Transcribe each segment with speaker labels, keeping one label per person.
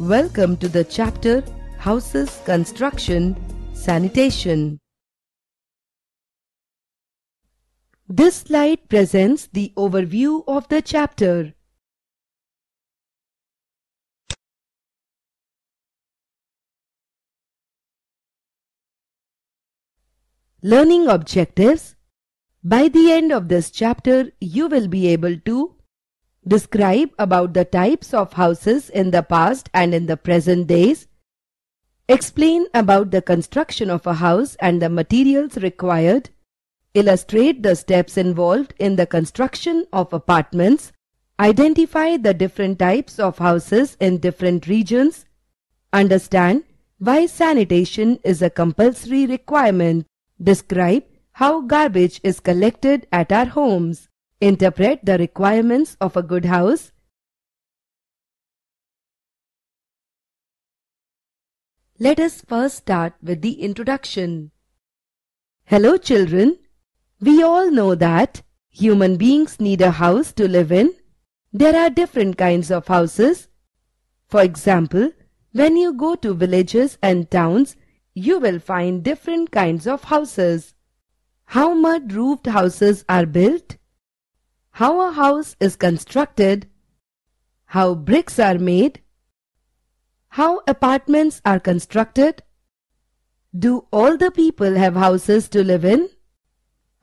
Speaker 1: Welcome to the chapter Houses Construction Sanitation. This slide presents the overview of the chapter. Learning objectives By the end of this chapter, you will be able to Describe about the types of houses in the past and in the present days. Explain about the construction of a house and the materials required. Illustrate the steps involved in the construction of apartments. Identify the different types of houses in different regions. Understand why sanitation is a compulsory requirement. Describe how garbage is collected at our homes interpret the requirements of a good house, Let us first start with the introduction. Hello children. We all know that human beings need a house to live in. There are different kinds of houses. For example, when you go to villages and towns, you will find different kinds of houses. How mud-roofed houses are built how a house is constructed, how bricks are made, how apartments are constructed, do all the people have houses to live in,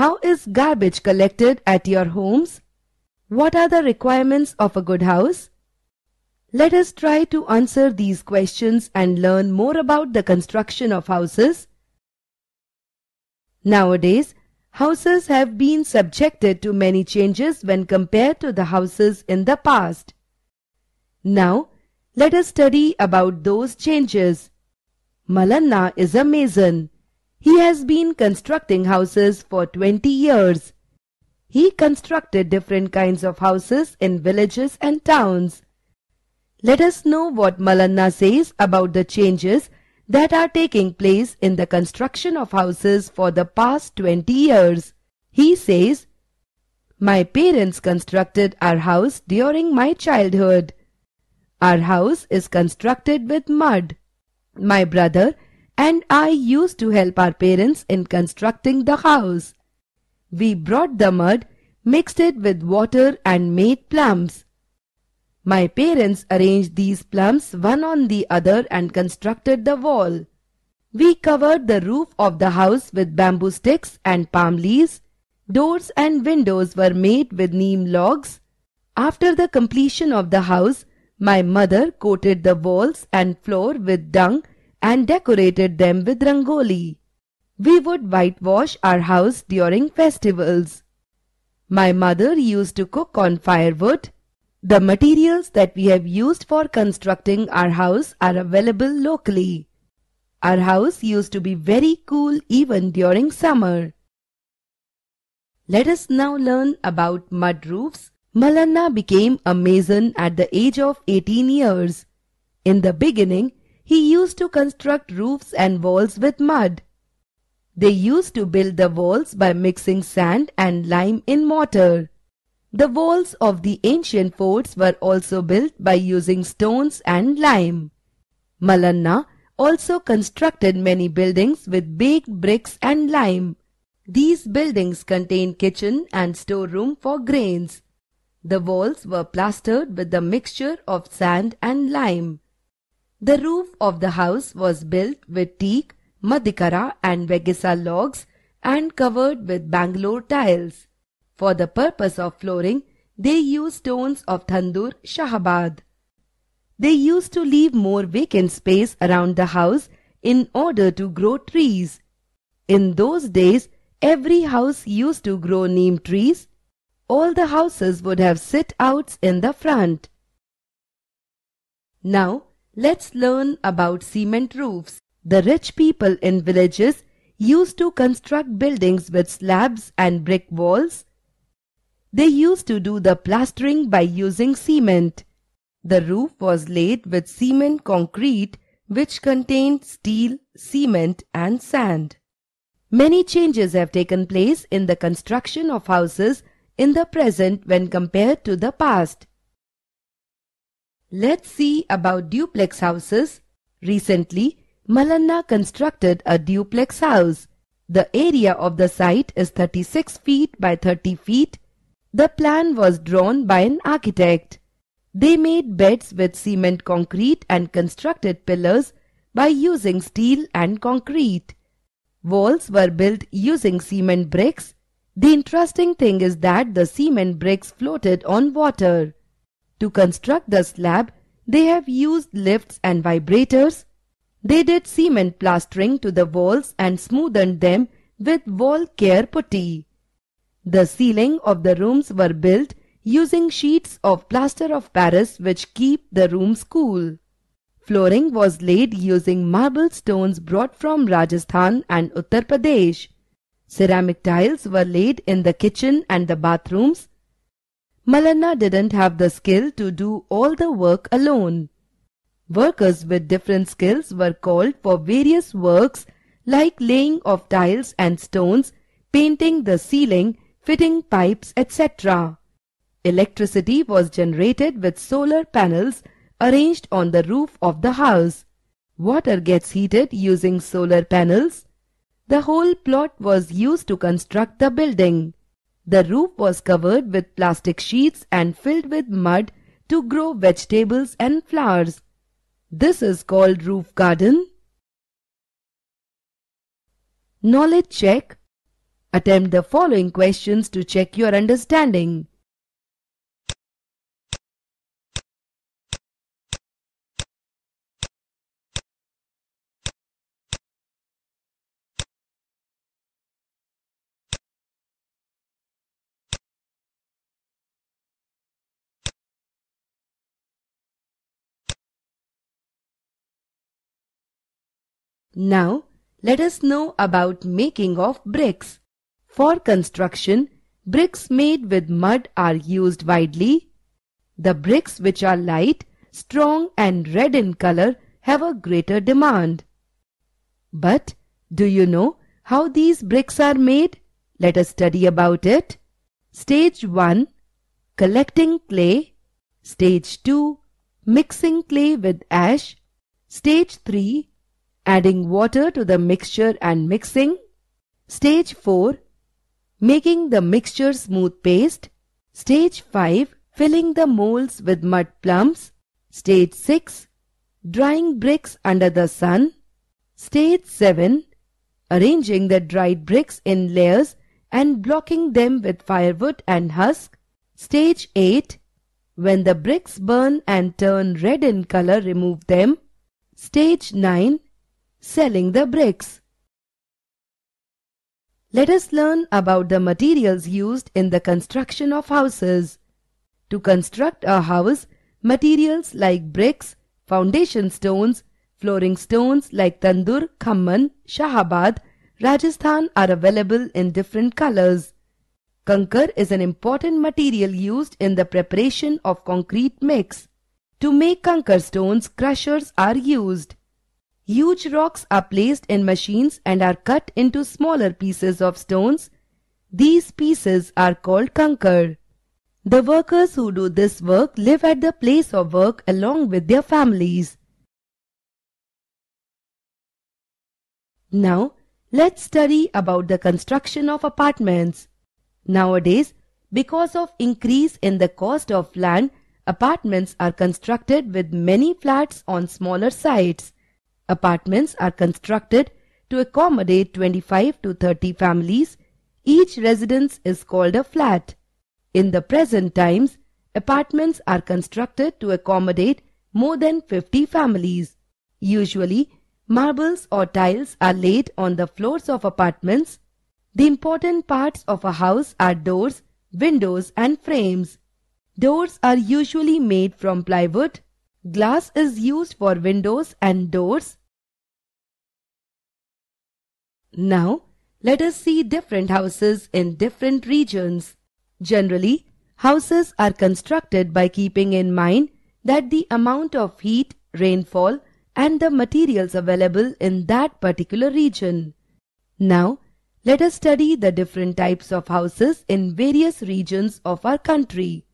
Speaker 1: how is garbage collected at your homes, what are the requirements of a good house? Let us try to answer these questions and learn more about the construction of houses. Nowadays, houses have been subjected to many changes when compared to the houses in the past. Now, let us study about those changes. Malanna is a mason. He has been constructing houses for 20 years. He constructed different kinds of houses in villages and towns. Let us know what Malanna says about the changes that are taking place in the construction of houses for the past 20 years. He says, My parents constructed our house during my childhood. Our house is constructed with mud. My brother and I used to help our parents in constructing the house. We brought the mud, mixed it with water and made plums. My parents arranged these plums one on the other and constructed the wall. We covered the roof of the house with bamboo sticks and palm leaves. Doors and windows were made with neem logs. After the completion of the house, my mother coated the walls and floor with dung and decorated them with rangoli. We would whitewash our house during festivals. My mother used to cook on firewood the materials that we have used for constructing our house are available locally. Our house used to be very cool even during summer. Let us now learn about mud roofs. Malanna became a mason at the age of 18 years. In the beginning, he used to construct roofs and walls with mud. They used to build the walls by mixing sand and lime in mortar. The walls of the ancient forts were also built by using stones and lime. Malanna also constructed many buildings with baked bricks and lime. These buildings contained kitchen and storeroom for grains. The walls were plastered with a mixture of sand and lime. The roof of the house was built with teak, madikara and vegesa logs and covered with Bangalore tiles. For the purpose of flooring, they used stones of Thandur Shahabad. They used to leave more vacant space around the house in order to grow trees. In those days, every house used to grow neem trees. All the houses would have sit-outs in the front. Now, let's learn about cement roofs. The rich people in villages used to construct buildings with slabs and brick walls they used to do the plastering by using cement. The roof was laid with cement concrete which contained steel, cement and sand. Many changes have taken place in the construction of houses in the present when compared to the past. Let's see about duplex houses. Recently, Malanna constructed a duplex house. The area of the site is 36 feet by 30 feet the plan was drawn by an architect. They made beds with cement concrete and constructed pillars by using steel and concrete. Walls were built using cement bricks. The interesting thing is that the cement bricks floated on water. To construct the slab, they have used lifts and vibrators. They did cement plastering to the walls and smoothed them with wall care putty. The ceiling of the rooms were built using sheets of plaster of Paris which keep the rooms cool. Flooring was laid using marble stones brought from Rajasthan and Uttar Pradesh. Ceramic tiles were laid in the kitchen and the bathrooms. Malanna didn't have the skill to do all the work alone. Workers with different skills were called for various works like laying of tiles and stones, painting the ceiling, fitting pipes, etc. Electricity was generated with solar panels arranged on the roof of the house. Water gets heated using solar panels. The whole plot was used to construct the building. The roof was covered with plastic sheets and filled with mud to grow vegetables and flowers. This is called roof garden. Knowledge check Attempt the following questions to check your understanding. Now, let us know about making of bricks. For construction, bricks made with mud are used widely. The bricks which are light, strong and red in color have a greater demand. But do you know how these bricks are made? Let us study about it. Stage 1 Collecting clay. Stage 2 Mixing clay with ash. Stage 3 Adding water to the mixture and mixing. Stage 4 making the mixture smooth paste. Stage 5. Filling the molds with mud plums. Stage 6. Drying bricks under the sun. Stage 7. Arranging the dried bricks in layers and blocking them with firewood and husk. Stage 8. When the bricks burn and turn red in color, remove them. Stage 9. Selling the bricks. Let us learn about the materials used in the construction of houses. To construct a house, materials like bricks, foundation stones, flooring stones like tandur, khamman, shahabad, Rajasthan are available in different colors. Kankar is an important material used in the preparation of concrete mix. To make kankar stones, crushers are used. Huge rocks are placed in machines and are cut into smaller pieces of stones. These pieces are called kankar. The workers who do this work live at the place of work along with their families. Now, let's study about the construction of apartments. Nowadays, because of increase in the cost of land, apartments are constructed with many flats on smaller sites. Apartments are constructed to accommodate 25 to 30 families. Each residence is called a flat. In the present times, apartments are constructed to accommodate more than 50 families. Usually, marbles or tiles are laid on the floors of apartments. The important parts of a house are doors, windows and frames. Doors are usually made from plywood Glass is used for windows and doors. Now, let us see different houses in different regions. Generally, houses are constructed by keeping in mind that the amount of heat, rainfall and the materials available in that particular region. Now, let us study the different types of houses in various regions of our country.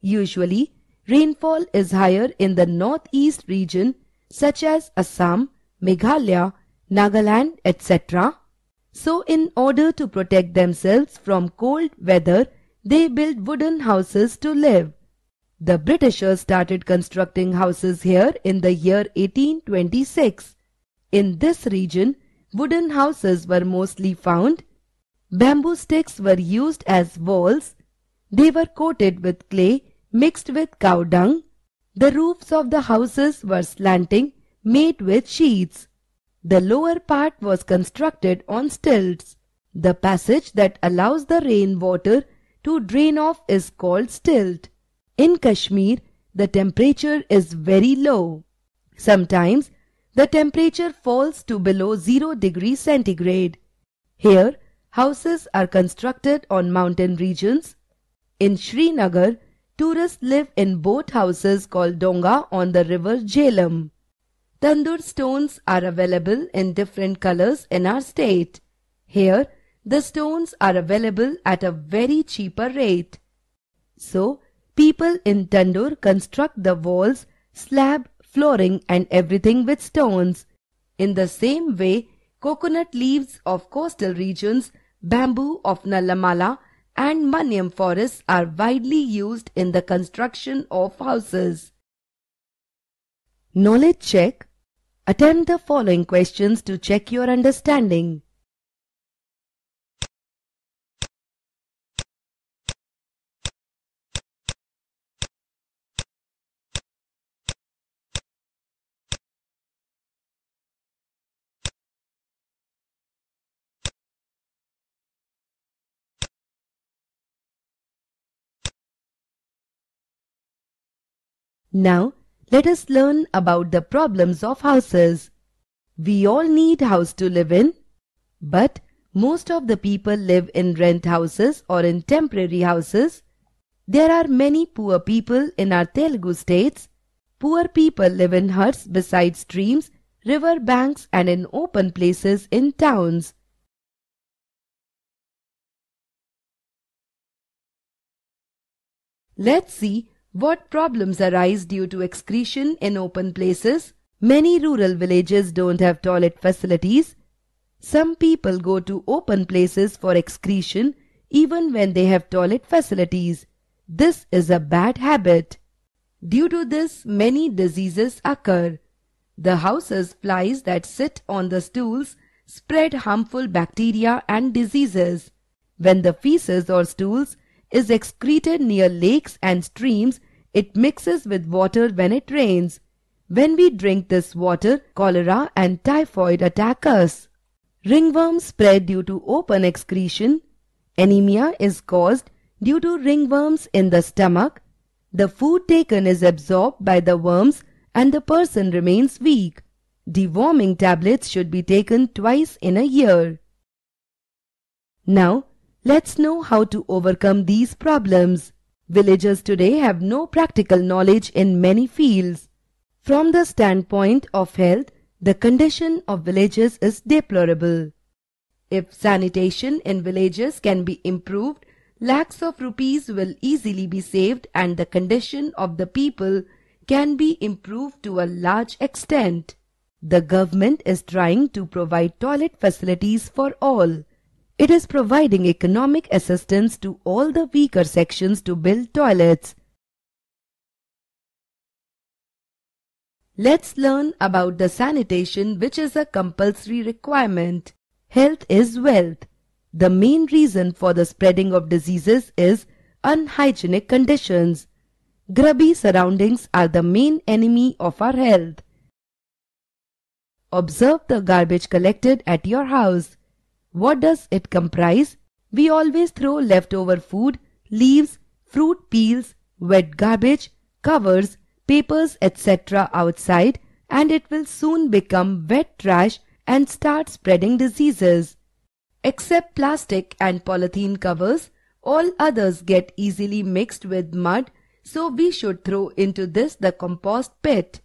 Speaker 1: Usually, Rainfall is higher in the northeast region such as Assam, Meghalaya, Nagaland, etc. So in order to protect themselves from cold weather, they built wooden houses to live. The Britishers started constructing houses here in the year 1826. In this region, wooden houses were mostly found. Bamboo sticks were used as walls. They were coated with clay mixed with cow dung. The roofs of the houses were slanting, made with sheets. The lower part was constructed on stilts. The passage that allows the rainwater to drain off is called stilt. In Kashmir, the temperature is very low. Sometimes the temperature falls to below 0 degree centigrade. Here, houses are constructed on mountain regions. In Srinagar, Tourists live in boat houses called Donga on the river Jhelum. Tandur stones are available in different colors in our state. Here, the stones are available at a very cheaper rate. So, people in Tandur construct the walls, slab, flooring and everything with stones. In the same way, coconut leaves of coastal regions, bamboo of Nallamala and Manyam forests are widely used in the construction of houses. Knowledge check. Attempt the following questions to check your understanding. Now, let us learn about the problems of houses. We all need house to live in, but most of the people live in rent houses or in temporary houses. There are many poor people in our Telugu states. Poor people live in huts beside streams, river banks and in open places in towns. Let's see what problems arise due to excretion in open places? Many rural villages don't have toilet facilities. Some people go to open places for excretion even when they have toilet facilities. This is a bad habit. Due to this, many diseases occur. The house's flies that sit on the stools spread harmful bacteria and diseases. When the feces or stools is excreted near lakes and streams. It mixes with water when it rains. When we drink this water, cholera and typhoid attack us. Ringworms spread due to open excretion. Anemia is caused due to ringworms in the stomach. The food taken is absorbed by the worms and the person remains weak. Deworming tablets should be taken twice in a year. Now, Let's know how to overcome these problems. Villagers today have no practical knowledge in many fields. From the standpoint of health, the condition of villages is deplorable. If sanitation in villages can be improved, lakhs of rupees will easily be saved and the condition of the people can be improved to a large extent. The government is trying to provide toilet facilities for all. It is providing economic assistance to all the weaker sections to build toilets. Let's learn about the sanitation which is a compulsory requirement. Health is wealth. The main reason for the spreading of diseases is unhygienic conditions. Grubby surroundings are the main enemy of our health. Observe the garbage collected at your house. What does it comprise? We always throw leftover food, leaves, fruit peels, wet garbage, covers, papers, etc. outside and it will soon become wet trash and start spreading diseases. Except plastic and polythene covers, all others get easily mixed with mud, so we should throw into this the compost pit.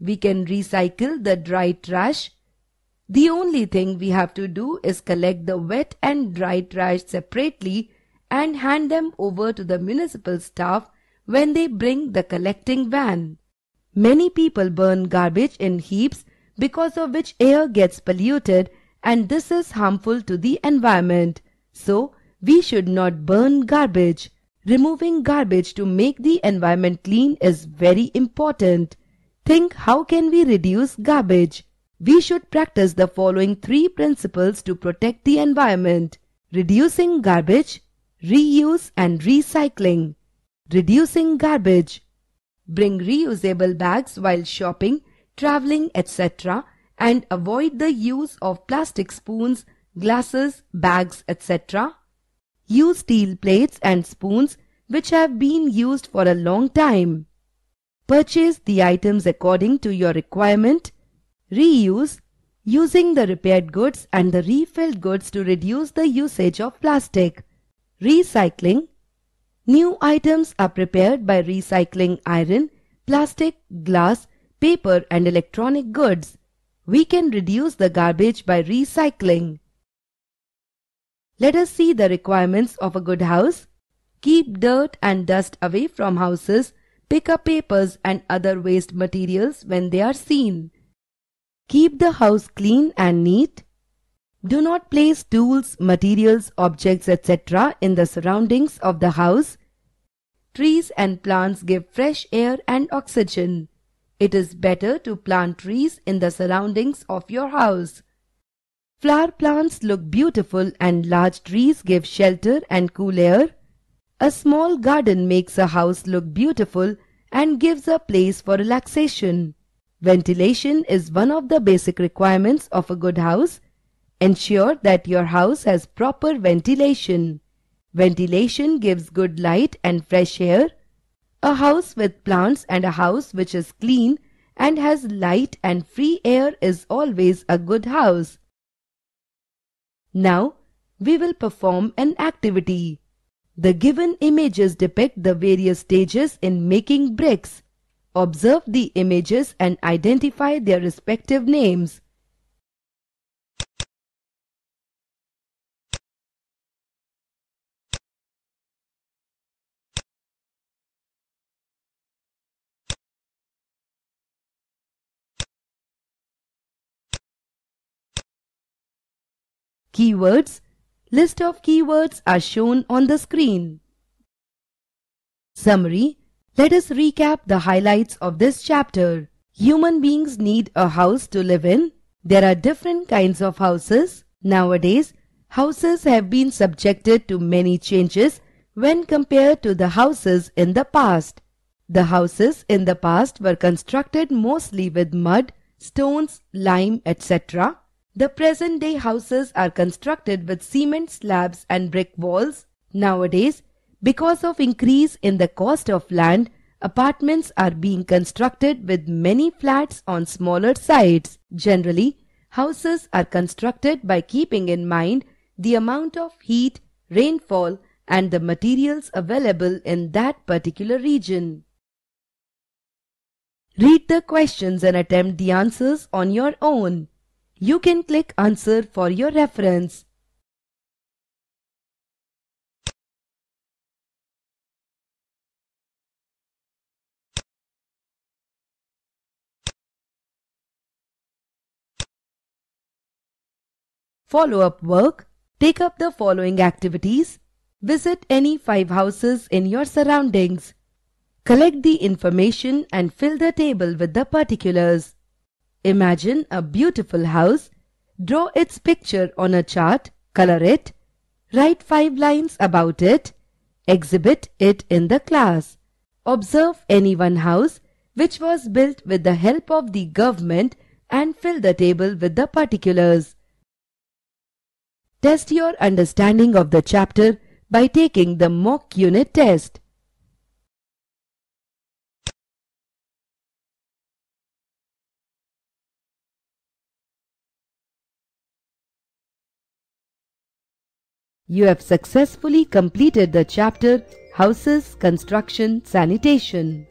Speaker 1: We can recycle the dry trash the only thing we have to do is collect the wet and dry trash separately and hand them over to the municipal staff when they bring the collecting van. Many people burn garbage in heaps because of which air gets polluted and this is harmful to the environment. So, we should not burn garbage. Removing garbage to make the environment clean is very important. Think how can we reduce garbage? we should practice the following three principles to protect the environment. Reducing garbage, reuse and recycling. Reducing garbage. Bring reusable bags while shopping, traveling, etc. and avoid the use of plastic spoons, glasses, bags, etc. Use steel plates and spoons which have been used for a long time. Purchase the items according to your requirement Reuse using the repaired goods and the refilled goods to reduce the usage of plastic. Recycling New items are prepared by recycling iron, plastic, glass, paper and electronic goods. We can reduce the garbage by recycling. Let us see the requirements of a good house. Keep dirt and dust away from houses. Pick up papers and other waste materials when they are seen. Keep the house clean and neat. Do not place tools, materials, objects, etc. in the surroundings of the house. Trees and plants give fresh air and oxygen. It is better to plant trees in the surroundings of your house. Flower plants look beautiful and large trees give shelter and cool air. A small garden makes a house look beautiful and gives a place for relaxation. Ventilation is one of the basic requirements of a good house. Ensure that your house has proper ventilation. Ventilation gives good light and fresh air. A house with plants and a house which is clean and has light and free air is always a good house. Now, we will perform an activity. The given images depict the various stages in making bricks. Observe the images and identify their respective names. Keywords List of keywords are shown on the screen. Summary let us recap the highlights of this chapter. Human beings need a house to live in. There are different kinds of houses. Nowadays, houses have been subjected to many changes when compared to the houses in the past. The houses in the past were constructed mostly with mud, stones, lime, etc. The present day houses are constructed with cement slabs and brick walls. Nowadays, because of increase in the cost of land, apartments are being constructed with many flats on smaller sites. Generally, houses are constructed by keeping in mind the amount of heat, rainfall and the materials available in that particular region. Read the questions and attempt the answers on your own. You can click answer for your reference. follow-up work, take up the following activities, visit any five houses in your surroundings, collect the information and fill the table with the particulars. Imagine a beautiful house, draw its picture on a chart, color it, write five lines about it, exhibit it in the class. Observe any one house which was built with the help of the government and fill the table with the particulars. Test your understanding of the chapter by taking the mock unit test. You have successfully completed the chapter Houses, Construction, Sanitation.